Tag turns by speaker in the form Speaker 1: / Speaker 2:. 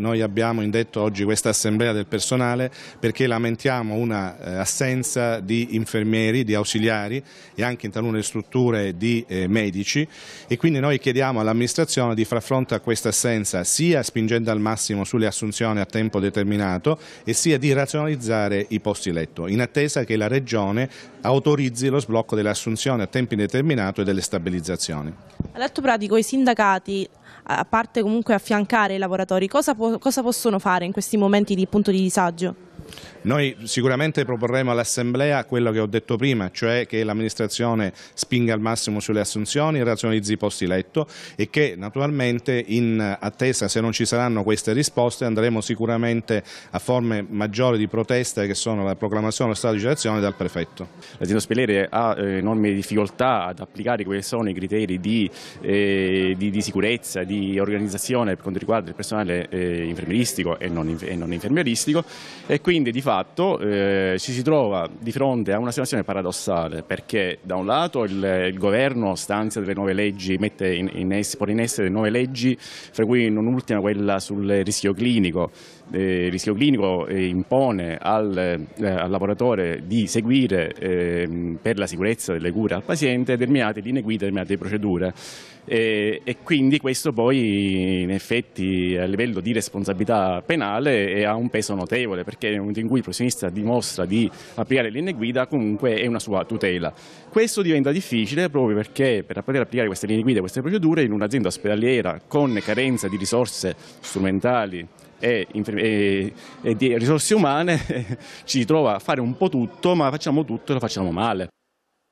Speaker 1: Noi abbiamo indetto oggi questa assemblea del personale perché lamentiamo un'assenza eh, di infermieri, di ausiliari e anche in talune strutture di eh, medici e quindi noi chiediamo all'amministrazione di far fronte a questa assenza sia spingendo al massimo sulle assunzioni a tempo determinato e sia di razionalizzare i posti letto in attesa che la Regione autorizzi lo sblocco delle assunzioni a tempo indeterminato e delle stabilizzazioni.
Speaker 2: All'atto pratico i sindacati, a parte comunque affiancare i lavoratori, cosa, po cosa possono fare in questi momenti di, punto di disagio?
Speaker 1: Noi sicuramente proporremo all'Assemblea quello che ho detto prima, cioè che l'amministrazione spinga al massimo sulle assunzioni, razionalizzi i posti letto e che naturalmente in attesa se non ci saranno queste risposte andremo sicuramente a forme maggiori di protesta che sono la proclamazione dello stato di generazione dal prefetto. L'azienda ospedaliere ha eh, enormi difficoltà ad applicare quelli che sono i criteri
Speaker 3: di, eh, di, di sicurezza, di organizzazione per quanto riguarda il personale eh, infermieristico e non, e non infermieristico e quindi di fatto fatto eh, ci si trova di fronte a una situazione paradossale perché da un lato il, il governo stanzia delle nuove leggi, mette in, in essere, pone in essere nuove leggi, fra cui non ultima quella sul rischio clinico. Eh, il rischio clinico eh, impone al, eh, al, lavoratore di seguire ehm, per la sicurezza delle cure al paziente determinate linee guida, determinate procedure eh, e quindi questo poi in effetti a livello di responsabilità penale eh, ha un peso notevole perché nel momento in cui professionista dimostra di applicare le linee guida comunque è una sua tutela. Questo diventa difficile proprio perché per poter applicare queste linee guida, e queste procedure in un'azienda ospedaliera con carenza di risorse strumentali e, e, e di risorse umane ci trova a fare un po' tutto, ma facciamo tutto e lo facciamo male.